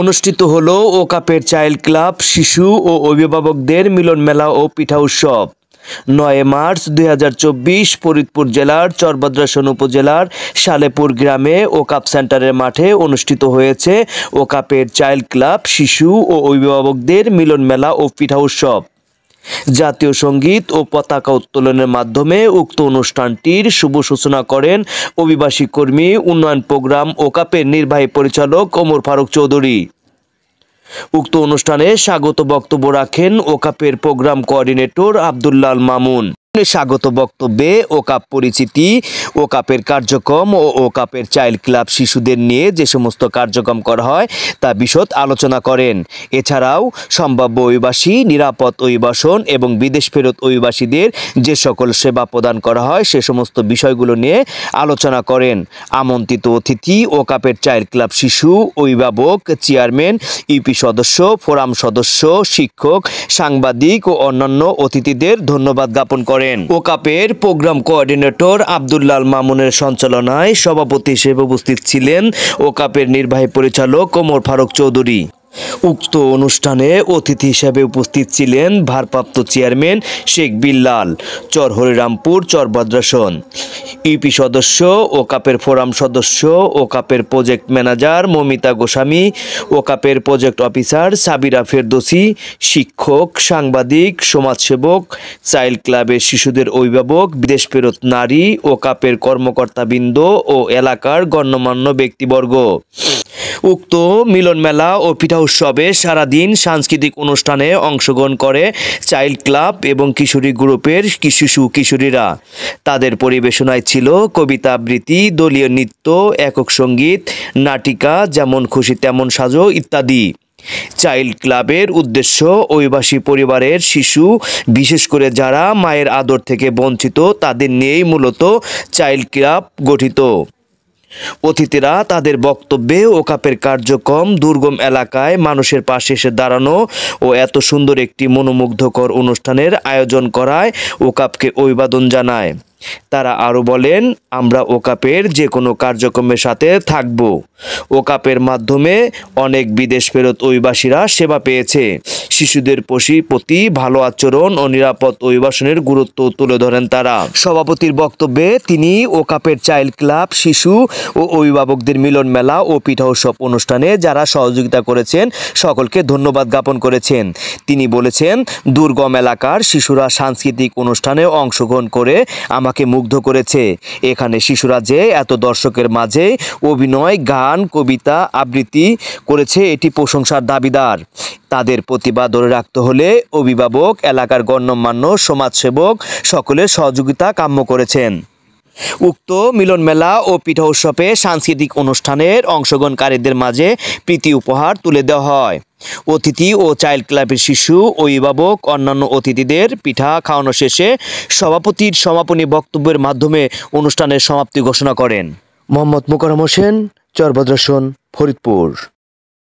অনুষ্ঠিত হল ও কাপের চাইল্ড ক্লাব শিশু ও অভিভাবকদের মিলন মেলা ও পিঠা উৎসব নয় মার্চ দুই ফরিদপুর জেলার চরভদ্রাসন উপজেলার সালেপুর গ্রামে ও কাপ সেন্টারের মাঠে অনুষ্ঠিত হয়েছে ও কাপের চাইল্ড ক্লাব শিশু ও অভিভাবকদের মিলন মেলা ও পিঠা উৎসব জাতীয় সঙ্গীত ও পতাকা উত্তোলনের মাধ্যমে উক্ত অনুষ্ঠানটির শুভ সূচনা করেন অভিবাসী কর্মী উন্নয়ন প্রোগ্রাম ওকাপের নির্বাহী পরিচালক ওমর ফারুক চৌধুরী উক্ত অনুষ্ঠানে স্বাগত বক্তব্য রাখেন ওকাপের প্রোগ্রাম কোঅর্ডিনেটর আবদুল্লাল মামুন স্বাগত বক্তব্যে ওকাপ পরিচিতি ওকাপের কার্যক্রম ও ওকাপের চাইল্ড ক্লাব শিশুদের নিয়ে যে সমস্ত কার্যক্রম করা হয় তা বিশদ আলোচনা করেন এছাড়াও সম্ভাব্য অভিবাসী নিরাপদ অভিবাসন এবং বিদেশ ফেরত অভিবাসীদের যে সকল সেবা প্রদান করা হয় সে সমস্ত বিষয়গুলো নিয়ে আলোচনা করেন আমন্ত্রিত অতিথি ওকাপের চাইল্ড ক্লাব শিশু অভিভাবক চেয়ারম্যান ইউপি সদস্য ফোরাম সদস্য শিক্ষক সাংবাদিক ও অন্যান্য অতিথিদের ধন্যবাদ জ্ঞাপন করেন করেন ওকাপের প্রোগ্রাম কোঅর্ডিনেটর আবদুল্লাল মামুনের সঞ্চালনায় সভাপতি হিসেবে উপস্থিত ছিলেন ওকাপের নির্বাহী পরিচালক ওমর ফারুক চৌধুরী উক্ত অনুষ্ঠানে অতিথি হিসেবে উপস্থিত ছিলেন ভারপ্রাপ্ত চেয়ারম্যান শেখ বিল্লাল চর হরিরামপুর চরভদ্রাসন ইউপি সদস্য ও কাপের ফোরাম সদস্য ও কাপের প্রজেক্ট ম্যানেজার মমিতা গোস্বামী ও কাপের প্রজেক্ট অফিসার সাবিরা ফেরদোসি শিক্ষক সাংবাদিক সমাজসেবক চাইল্ড ক্লাবের শিশুদের অভিভাবক বিদেশফেরত নারী ও কাপের কর্মকর্তাবৃন্দ ও এলাকার গণ্যমান্য ব্যক্তিবর্গ উক্ত মিলন মেলা ও পিঠা উৎসবে সারাদিন সাংস্কৃতিক অনুষ্ঠানে অংশগ্রহণ করে চাইল্ড ক্লাব এবং কিশোরী গ্রুপের শিশু কিশোরীরা তাদের পরিবেশনায় ছিল কবিতা আবৃত্তি দলীয় নৃত্য একক সঙ্গীত নাটিকা যেমন খুশি তেমন সাজো ইত্যাদি চাইল্ড ক্লাবের উদ্দেশ্য অভিবাসী পরিবারের শিশু বিশেষ করে যারা মায়ের আদর থেকে বঞ্চিত তাদের নিয়েই মূলত চাইল্ড ক্লাব গঠিত অতিথিরা তাদের বক্তব্যে ওকাপের কার্যক্রম দুর্গম এলাকায় মানুষের পাশে এসে দাঁড়ানো ও এত সুন্দর একটি মনোমুগ্ধকর অনুষ্ঠানের আয়োজন করায় ওকাপকে অভিবাদন জানায় তারা আরও বলেন আমরা ওকাপের যে কোনো কার্যক্রমের সাথে থাকব ওকাপের মাধ্যমে অনেক বিদেশ ফেরত অভিবাসীরা সেবা পেয়েছে শিশুদের পশি প্রতি ভালো আচরণ ও নিরাপদ অভিবাসনের গুরুত্ব তুলে ধরেন তারা সভাপতির বক্তব্যে তিনি ওকাপের চাইল্ড ক্লাব শিশু ও অভিভাবকদের মিলন মেলা ও পিঠা উৎসব অনুষ্ঠানে যারা সহযোগিতা করেছেন সকলকে ধন্যবাদ জ্ঞাপন করেছেন তিনি বলেছেন দুর্গম এলাকার শিশুরা সাংস্কৃতিক অনুষ্ঠানে অংশগ্রহণ করে আমাকে আমাকে মুগ্ধ করেছে এখানে শিশুরা যে এত দর্শকের মাঝে অভিনয় গান কবিতা আবৃত্তি করেছে এটি প্রশংসার দাবিদার তাদের প্রতিভা ধরে রাখতে হলে অভিভাবক এলাকার গণ্যমান্য সমাজসেবক সকলের সহযোগিতা কাম্য করেছেন উক্ত মিলন মেলা ও পিঠা উৎসবে সাংস্কৃতিক অনুষ্ঠানের অংশগ্রহণকারীদের মাঝে প্রীতি উপহার তুলে দেওয়া হয় অতিথি ও চাইল্ড ক্লাবের শিশু অভিভাবক অন্যান্য অতিথিদের পিঠা খাওয়ানো শেষে সভাপতির সমাপনী বক্তব্যের মাধ্যমে অনুষ্ঠানের সমাপ্তি ঘোষণা করেন মোহাম্মদ মোকারম হোসেন চরবদ্রাসন ফরিদপুর